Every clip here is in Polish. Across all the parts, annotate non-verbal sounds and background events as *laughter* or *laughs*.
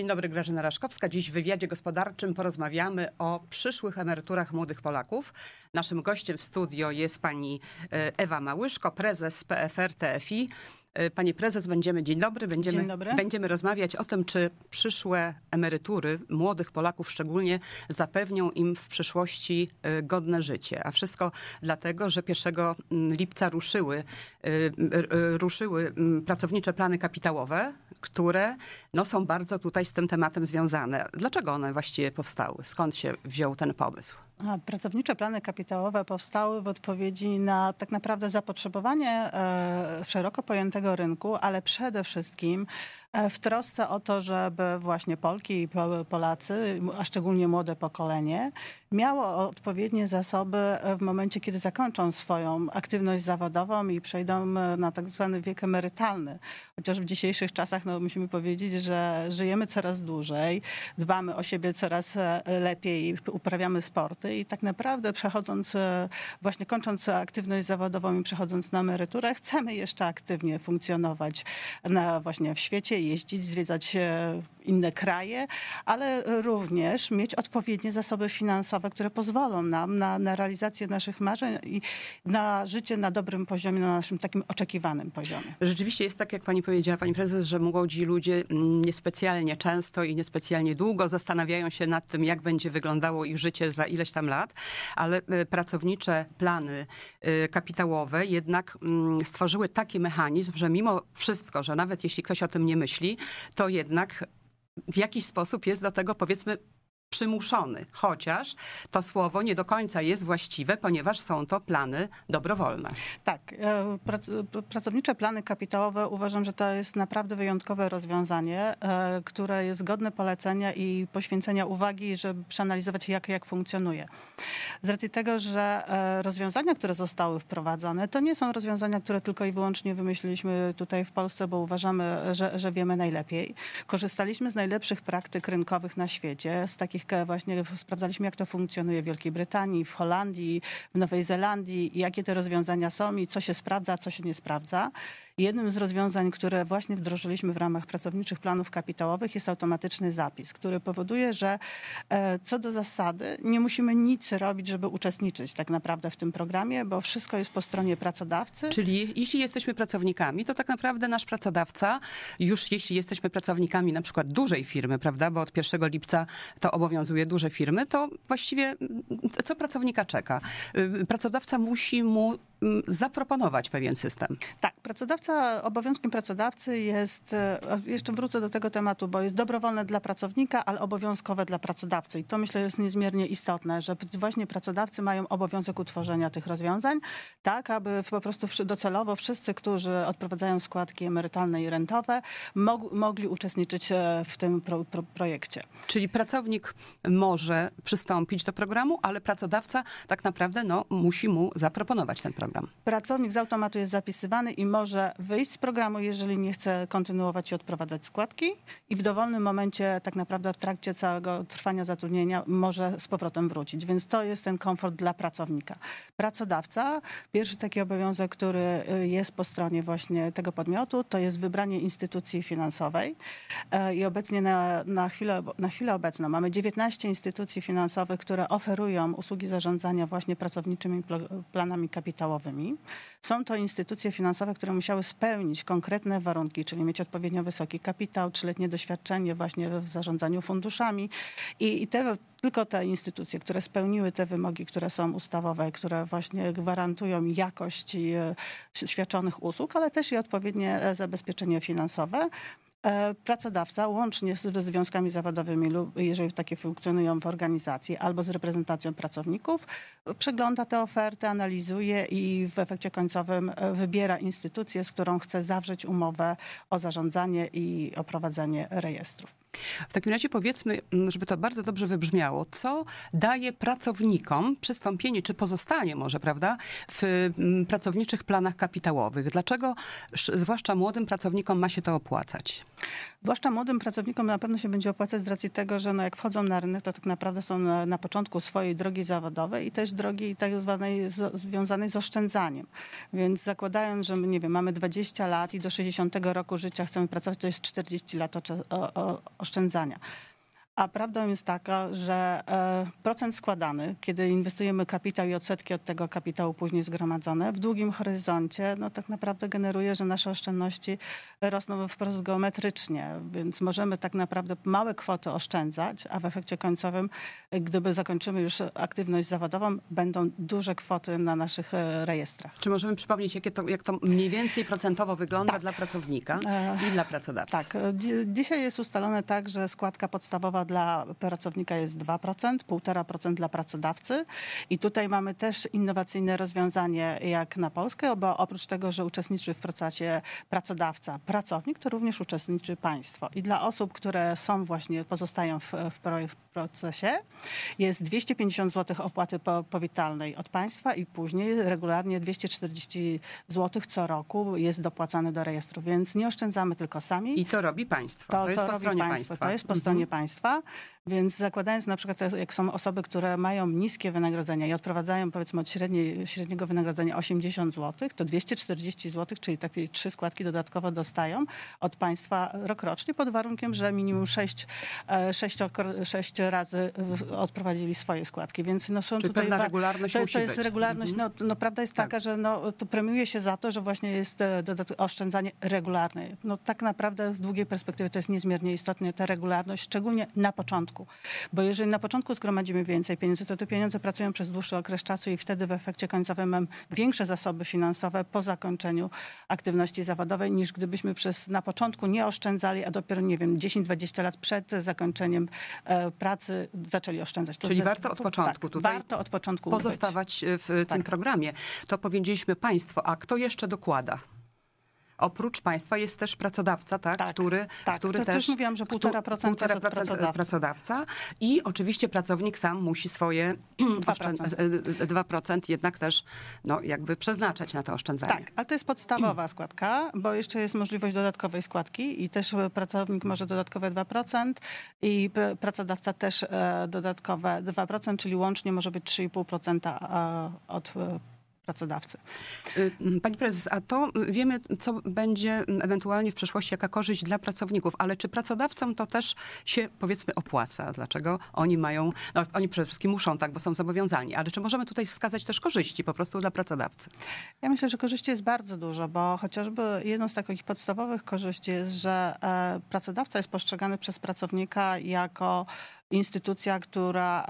Dzień dobry, Grażyna Raszkowska. Dziś w wywiadzie gospodarczym porozmawiamy o przyszłych emeryturach młodych Polaków. Naszym gościem w studio jest pani e, Ewa Małyszko, prezes PFR TFI. E, Panie prezes, będziemy, dzień dobry, będziemy, dzień dobry. będziemy rozmawiać o tym, czy przyszłe emerytury młodych Polaków szczególnie zapewnią im w przyszłości e, godne życie. A wszystko dlatego, że 1 mm, lipca ruszyły, e, ruszyły mm, pracownicze plany kapitałowe, które no, są bardzo tutaj z tym tematem związane. Dlaczego one właściwie powstały? Skąd się wziął ten pomysł? A, pracownicze plany kapitałowe powstały w odpowiedzi na tak naprawdę zapotrzebowanie e, szeroko pojętego tego rynku, ale przede wszystkim E, w trosce o to, żeby właśnie Polki i Polacy, a szczególnie młode pokolenie, miało odpowiednie zasoby w momencie, kiedy zakończą swoją aktywność zawodową i przejdą e, na tak zwany wiek emerytalny. Chociaż w dzisiejszych czasach no, musimy powiedzieć, że żyjemy coraz dłużej, dbamy o siebie coraz e, lepiej, uprawiamy sporty i tak naprawdę przechodząc, właśnie kończąc aktywność zawodową i przechodząc na emeryturę, chcemy jeszcze aktywnie funkcjonować na, właśnie w świecie jeździć, zwiedzać e, inne kraje, ale również mieć odpowiednie zasoby finansowe, które pozwolą nam na, na realizację naszych marzeń i na życie na dobrym poziomie, na naszym takim oczekiwanym poziomie. Rzeczywiście jest tak, jak pani powiedziała, pani prezes, że młodzi ludzie mm, niespecjalnie często i niespecjalnie długo zastanawiają się nad tym, jak będzie wyglądało ich życie za ileś tam lat, ale e, pracownicze plany e, kapitałowe jednak mm, stworzyły taki mechanizm, że mimo wszystko, że nawet jeśli ktoś o tym nie myśli, myśli, to jednak w jakiś sposób jest do tego, powiedzmy, przymuszony, chociaż to słowo nie do końca jest właściwe, ponieważ są to plany dobrowolne. Tak, e, pracownicze plany kapitałowe uważam, że to jest naprawdę wyjątkowe rozwiązanie, e, które jest godne polecenia i poświęcenia uwagi, żeby przeanalizować jak, jak funkcjonuje. Z racji tego, że e, rozwiązania, które zostały wprowadzone, to nie są rozwiązania, które tylko i wyłącznie wymyśliliśmy tutaj w Polsce, bo uważamy, że, że wiemy najlepiej. Korzystaliśmy z najlepszych praktyk rynkowych na świecie, z takich właśnie sprawdzaliśmy, jak to funkcjonuje w Wielkiej Brytanii, w Holandii, w Nowej Zelandii, jakie te rozwiązania są i co się sprawdza, co się nie sprawdza. Jednym z rozwiązań, które właśnie wdrożyliśmy w ramach pracowniczych planów kapitałowych jest automatyczny zapis, który powoduje, że e, co do zasady nie musimy nic robić, żeby uczestniczyć tak naprawdę w tym programie, bo wszystko jest po stronie pracodawcy. Czyli jeśli jesteśmy pracownikami, to tak naprawdę nasz pracodawca, już jeśli jesteśmy pracownikami na przykład dużej firmy, prawda, bo od 1 lipca to obowiązuje duże firmy, to właściwie mm, co pracownika czeka? Y, pracodawca musi mu zaproponować pewien system. Tak, pracodawca, obowiązkiem pracodawcy jest, e, jeszcze wrócę do tego tematu, bo jest dobrowolne dla pracownika, ale obowiązkowe dla pracodawcy. I to myślę, że jest niezmiernie istotne, że właśnie pracodawcy mają obowiązek utworzenia tych rozwiązań, tak aby po prostu docelowo wszyscy, którzy odprowadzają składki emerytalne i rentowe, mog mogli uczestniczyć e, w tym pro pro projekcie. Czyli pracownik może przystąpić do programu, ale pracodawca tak naprawdę no, musi mu zaproponować ten program program. Pracownik z automatu jest zapisywany i może wyjść z programu, jeżeli nie chce kontynuować i odprowadzać składki i w dowolnym momencie tak naprawdę w trakcie całego trwania zatrudnienia może z powrotem wrócić. Więc to jest ten komfort dla pracownika. Pracodawca, pierwszy taki obowiązek, który y, jest po stronie właśnie tego podmiotu, to jest wybranie instytucji finansowej e, i obecnie na, na, chwilę, na chwilę obecną mamy 19 instytucji finansowych, które oferują usługi zarządzania właśnie pracowniczymi planami kapitałowymi finansowymi. Są to instytucje finansowe, które musiały spełnić konkretne warunki, czyli mieć odpowiednio wysoki kapitał, trzyletnie doświadczenie właśnie w zarządzaniu funduszami i, i te tylko te instytucje, które spełniły te wymogi, które są ustawowe, które właśnie gwarantują jakość e, świadczonych usług, ale też i odpowiednie e, zabezpieczenie finansowe, E, pracodawca łącznie ze związkami zawodowymi lub jeżeli takie funkcjonują w organizacji albo z reprezentacją pracowników przegląda te oferty, analizuje i w efekcie końcowym e, wybiera instytucję, z którą chce zawrzeć umowę o zarządzanie i o prowadzenie rejestrów. W takim razie powiedzmy, mm, żeby to bardzo dobrze wybrzmiało, co daje pracownikom przystąpienie, czy pozostanie może, prawda, w mm, pracowniczych planach kapitałowych? Dlaczego zwłaszcza młodym pracownikom ma się to opłacać? Zwłaszcza młodym pracownikom na pewno się będzie opłacać z racji tego, że no jak wchodzą na rynek, to tak naprawdę są na, na początku swojej drogi zawodowej i też drogi tak zwanej z, związanej z oszczędzaniem. Więc zakładając, że my, nie wiem, mamy 20 lat i do 60 roku życia chcemy pracować, to jest 40 lat o, o, oszczędzania rozpędzania. A prawdą jest taka, że e, procent składany, kiedy inwestujemy kapitał i odsetki od tego kapitału później zgromadzone, w długim horyzoncie no tak naprawdę generuje, że nasze oszczędności rosną wprost geometrycznie, więc możemy tak naprawdę małe kwoty oszczędzać, a w efekcie końcowym, gdyby zakończymy już aktywność zawodową, będą duże kwoty na naszych e, rejestrach. Czy możemy przypomnieć, jakie to, jak to mniej więcej procentowo wygląda tak. dla pracownika e, i dla pracodawcy? Tak. Dzisiaj jest ustalone tak, że składka podstawowa dla pracownika jest 2%, 1,5% dla pracodawcy. I tutaj mamy też innowacyjne rozwiązanie jak na Polskę, bo oprócz tego, że uczestniczy w procesie pracodawca, pracownik, to również uczestniczy państwo. I dla osób, które są właśnie, pozostają w, w procesie, jest 250 zł opłaty powitalnej od państwa i później regularnie 240 zł co roku jest dopłacane do rejestru, więc nie oszczędzamy tylko sami. I to robi państwo. To, to jest to po stronie państwa. To jest po stronie państwa państwa, więc zakładając na przykład, jak są osoby, które mają niskie wynagrodzenia i odprowadzają powiedzmy od średniej, średniego wynagrodzenia 80 zł, to 240 zł, czyli takie trzy składki dodatkowo dostają od państwa rokrocznie pod warunkiem, że minimum 6, 6, 6 razy odprowadzili swoje składki. Więc no są czyli tutaj pewna regularność to, to jest być. regularność. Mhm. No, no, prawda jest tak. taka, że no, to premiuje się za to, że właśnie jest e, oszczędzanie regularne. No tak naprawdę w długiej perspektywie to jest niezmiernie istotne ta regularność, szczególnie na początku. Bo jeżeli na początku zgromadzimy więcej pieniędzy, to te pieniądze pracują przez dłuższy okres czasu i wtedy w efekcie końcowym mamy większe zasoby finansowe po zakończeniu aktywności zawodowej, niż gdybyśmy przez na początku nie oszczędzali, a dopiero, nie wiem, 10-20 lat przed zakończeniem e, pracy zaczęli oszczędzać. To Czyli warto od tak, początku tak, tutaj warto od początku pozostawać e, w tak. tym programie. To powiedzieliśmy Państwo, a kto jeszcze dokłada? oprócz państwa jest też pracodawca, tak? tak który, tak, który to też, też mówiłam, że 1,5% procent półtora pracodawca. pracodawca. I oczywiście pracownik sam musi swoje 2%, *clears throat* 2 e, e, jednak też no, jakby przeznaczać na to oszczędzanie. Tak, ale to jest podstawowa *clears throat* składka, bo jeszcze jest możliwość dodatkowej składki i też e, pracownik może dodatkowe 2% i pracodawca też dodatkowe 2%, czyli łącznie może być 3,5% od pracodawcy. Y, mm, pani prezes, a to y, wiemy, co będzie mm, ewentualnie w przyszłości, jaka korzyść dla pracowników, ale czy pracodawcom to też się powiedzmy opłaca? Dlaczego oni mają, no, oni przede wszystkim muszą, tak, bo są zobowiązani, ale czy możemy tutaj wskazać też korzyści po prostu dla pracodawcy? Ja myślę, że korzyści jest bardzo dużo, bo chociażby jedną z takich podstawowych korzyści jest, że e, pracodawca jest postrzegany przez pracownika jako instytucja, która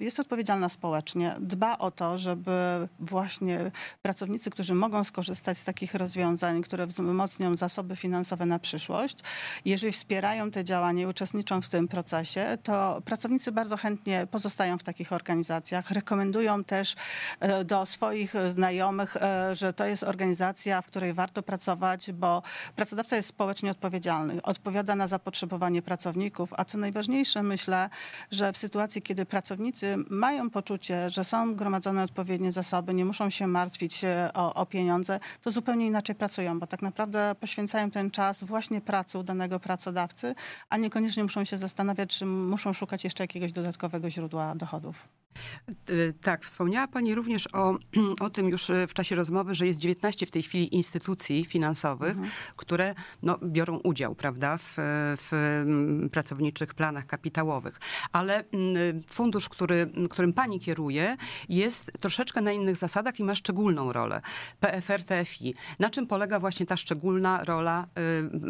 e, jest odpowiedzialna społecznie, dba o to, żeby właśnie pracownicy, którzy mogą skorzystać z takich rozwiązań, które wzmocnią zasoby finansowe na przyszłość, jeżeli wspierają te działania i uczestniczą w tym procesie, to pracownicy bardzo chętnie pozostają w takich organizacjach. Rekomendują też e, do swoich znajomych, e, że to jest organizacja, w której warto pracować, bo pracodawca jest społecznie odpowiedzialny, odpowiada na zapotrzebowanie pracowników, a co najważniejsze, myślę, że w sytuacji, kiedy pracownicy mają poczucie, że są gromadzone odpowiednie zasoby, nie muszą się martwić e, o, o pieniądze, to zupełnie inaczej pracują, bo tak naprawdę poświęcają ten czas właśnie pracy u danego pracodawcy, a niekoniecznie muszą się zastanawiać, czy muszą szukać jeszcze jakiegoś dodatkowego źródła dochodów. E, tak, wspomniała Pani również o, *clears throat* o tym już e, w czasie rozmowy, że jest 19 w tej chwili instytucji finansowych, mhm. które no, biorą udział prawda, w, w mm, pracowniczych planach kapitałowych ale mm, y, fundusz, który, mm, którym pani kieruje, jest troszeczkę na innych zasadach i ma szczególną rolę. PFR TFI. Na czym polega właśnie ta szczególna rola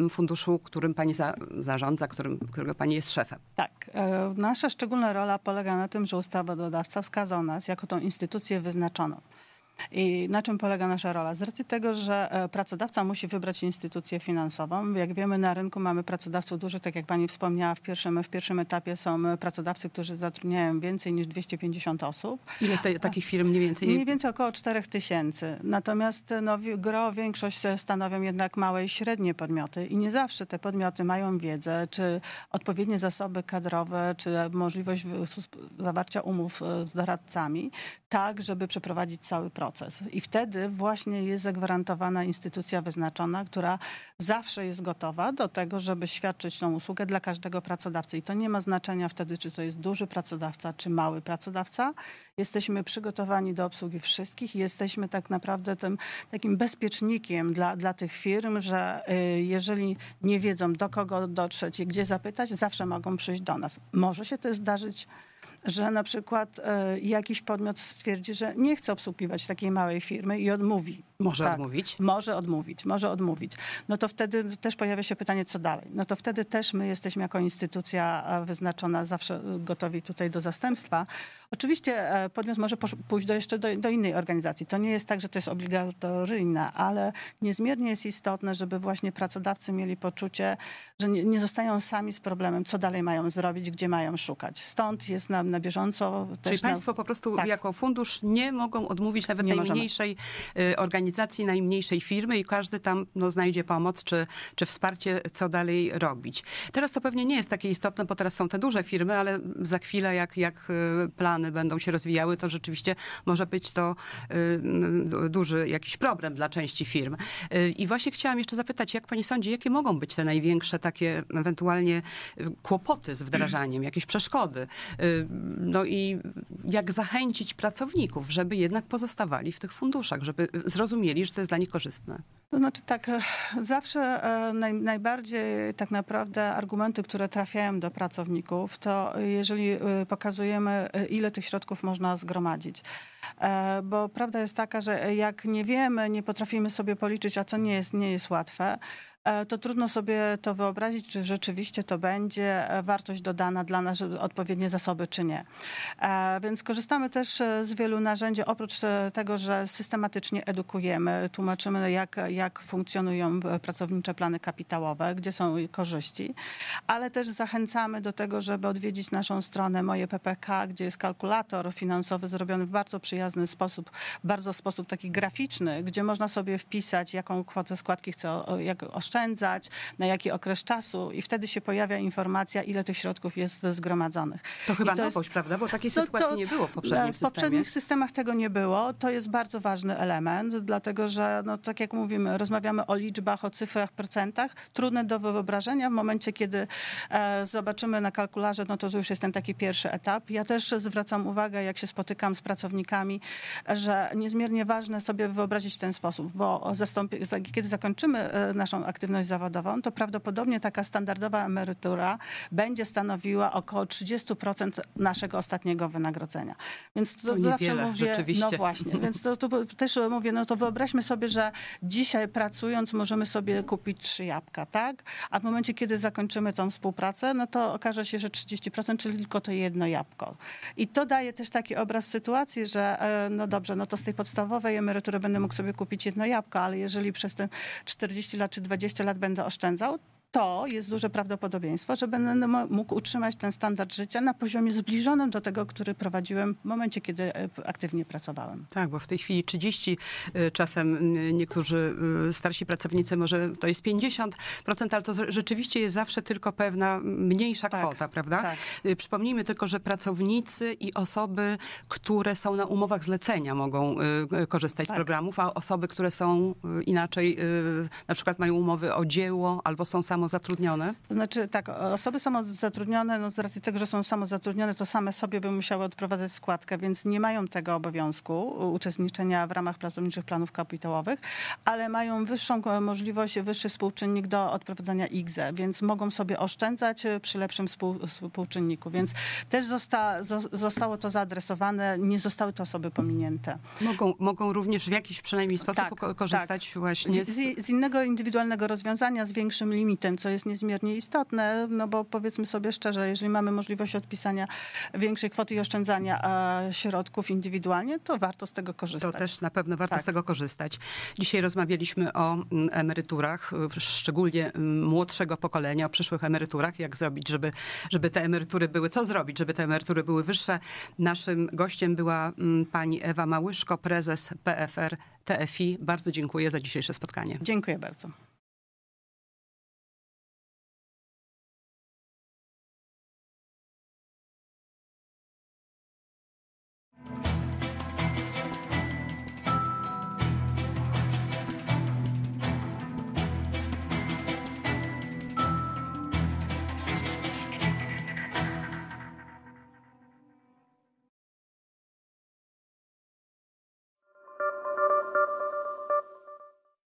y, funduszu, którym pani za, zarządza, którym, którego pani jest szefem? Tak. E, nasza szczególna rola polega na tym, że ustawodawca wskazał nas jako tą instytucję wyznaczoną. I na czym polega nasza rola? Z racji tego, że e, pracodawca musi wybrać instytucję finansową. Jak wiemy, na rynku mamy pracodawców dużych, tak jak pani wspomniała, w pierwszym, w pierwszym etapie są e, pracodawcy, którzy zatrudniają więcej niż 250 osób. Ile te, takich firm mniej więcej? Mniej więcej około 4 tysięcy. Natomiast e, no, gro większość stanowią jednak małe i średnie podmioty i nie zawsze te podmioty mają wiedzę, czy odpowiednie zasoby kadrowe, czy możliwość zawarcia umów z doradcami, tak, żeby przeprowadzić cały proces proces. I wtedy właśnie jest zagwarantowana instytucja wyznaczona, która zawsze jest gotowa do tego, żeby świadczyć tą usługę dla każdego pracodawcy. I to nie ma znaczenia wtedy, czy to jest duży pracodawca, czy mały pracodawca. Jesteśmy przygotowani do obsługi wszystkich. Jesteśmy tak naprawdę tym takim bezpiecznikiem dla, dla tych firm, że y, jeżeli nie wiedzą, do kogo dotrzeć i gdzie zapytać, zawsze mogą przyjść do nas. Może się też zdarzyć że na przykład e, jakiś podmiot stwierdzi, że nie chce obsługiwać takiej małej firmy i odmówi. Może tak, odmówić? Może odmówić, może odmówić. No to wtedy też pojawia się pytanie, co dalej? No to wtedy też my jesteśmy jako instytucja e, wyznaczona zawsze gotowi tutaj do zastępstwa. Oczywiście e, podmiot może pójść do jeszcze do, do innej organizacji. To nie jest tak, że to jest obligatoryjne, ale niezmiernie jest istotne, żeby właśnie pracodawcy mieli poczucie, że nie, nie zostają sami z problemem, co dalej mają zrobić, gdzie mają szukać. Stąd jest nam na bieżąco. Czyli państwo na... po prostu tak. jako fundusz nie mogą odmówić nawet nie najmniejszej możemy. organizacji, najmniejszej firmy i każdy tam no, znajdzie pomoc czy, czy wsparcie, co dalej robić. Teraz to pewnie nie jest takie istotne, bo teraz są te duże firmy, ale za chwilę jak, jak y, plany będą się rozwijały, to rzeczywiście może być to y, y, duży jakiś problem dla części firm. I właśnie chciałam jeszcze zapytać, jak pani sądzi, jakie mogą być te największe takie ewentualnie kłopoty z wdrażaniem, jakieś przeszkody? No i jak zachęcić pracowników, żeby jednak pozostawali w tych funduszach, żeby zrozumieli, że to jest dla nich korzystne. To znaczy tak, e, zawsze e, naj, najbardziej tak naprawdę argumenty, które trafiają do pracowników, to jeżeli e, pokazujemy, ile tych środków można zgromadzić. Bo prawda jest taka, że jak nie wiemy, nie potrafimy sobie policzyć, a co nie jest, nie jest łatwe, E, to trudno sobie to wyobrazić, czy rzeczywiście to będzie e, wartość dodana dla nas, odpowiednie zasoby, czy nie. E, więc korzystamy też z wielu narzędzi, oprócz tego, że systematycznie edukujemy, tłumaczymy, jak, jak funkcjonują pracownicze plany kapitałowe, gdzie są korzyści, ale też zachęcamy do tego, żeby odwiedzić naszą stronę Moje PPK, gdzie jest kalkulator finansowy zrobiony w bardzo przyjazny sposób, bardzo sposób taki graficzny, gdzie można sobie wpisać, jaką kwotę składki chce, jak oszczędzać, na jaki okres czasu i wtedy się pojawia informacja, ile tych środków jest zgromadzonych. To chyba to nowość, jest, prawda? Bo takiej to, sytuacji to, nie było w poprzednim systemach. systemie. W poprzednich systemach tego nie było. To jest bardzo ważny element, dlatego że, no, tak jak mówimy, rozmawiamy o liczbach, o cyfrach, procentach. Trudne do wyobrażenia w momencie, kiedy e, zobaczymy na kalkularze, no to już jest ten taki pierwszy etap. Ja też zwracam uwagę, jak się spotykam z pracownikami, że niezmiernie ważne sobie wyobrazić w ten sposób, bo zastąpi, kiedy zakończymy e, naszą akcję, aktywność zawodową, to prawdopodobnie taka standardowa emerytura będzie stanowiła około 30% naszego ostatniego wynagrodzenia. Więc to, to niewiele, mówię, no rzeczywiście. No właśnie, *laughs* więc to, to, też mówię, no to wyobraźmy sobie, że dzisiaj pracując możemy sobie kupić trzy jabłka, tak? A w momencie, kiedy zakończymy tą współpracę, no to okaże się, że 30%, czyli tylko to jedno jabłko. I to daje też taki obraz sytuacji, że e, no dobrze, no to z tej podstawowej emerytury będę mógł sobie kupić jedno jabłko, ale jeżeli przez te 40 lat czy 20 20 lat będę oszczędzał, to jest duże prawdopodobieństwo, że będę mógł utrzymać ten standard życia na poziomie zbliżonym do tego, który prowadziłem w momencie, kiedy e, aktywnie pracowałem. Tak, bo w tej chwili 30, e, czasem niektórzy e, starsi pracownicy może to jest 50%, ale to rzeczywiście jest zawsze tylko pewna mniejsza tak, kwota, prawda? Tak. Przypomnijmy tylko, że pracownicy i osoby, które są na umowach zlecenia mogą korzystać tak. z programów, a osoby, które są inaczej, na przykład mają umowy o dzieło albo są same samozatrudnione? znaczy tak, osoby samozatrudnione, no z racji tego, że są samozatrudnione, to same sobie by musiały odprowadzać składkę, więc nie mają tego obowiązku uczestniczenia w ramach pracowniczych planów kapitałowych, ale mają wyższą e, możliwość, wyższy współczynnik do odprowadzania IGZE, więc mogą sobie oszczędzać e, przy lepszym współczynniku, więc też zosta, zostało to zaadresowane, nie zostały to osoby pominięte. Mogą, mogą również w jakiś przynajmniej sposób tak, korzystać tak. właśnie z... Z, z innego indywidualnego rozwiązania z większym limitem co jest niezmiernie istotne, no bo powiedzmy sobie szczerze, jeżeli mamy możliwość odpisania większej kwoty i oszczędzania e, środków indywidualnie, to warto z tego korzystać. To też na pewno warto tak. z tego korzystać. Dzisiaj rozmawialiśmy o mm, emeryturach, szczególnie mm, młodszego pokolenia, o przyszłych emeryturach, jak zrobić, żeby, żeby te emerytury były, co zrobić, żeby te emerytury były wyższe. Naszym gościem była mm, pani Ewa Małyszko, prezes PFR TFI. Bardzo dziękuję za dzisiejsze spotkanie. Dziękuję bardzo.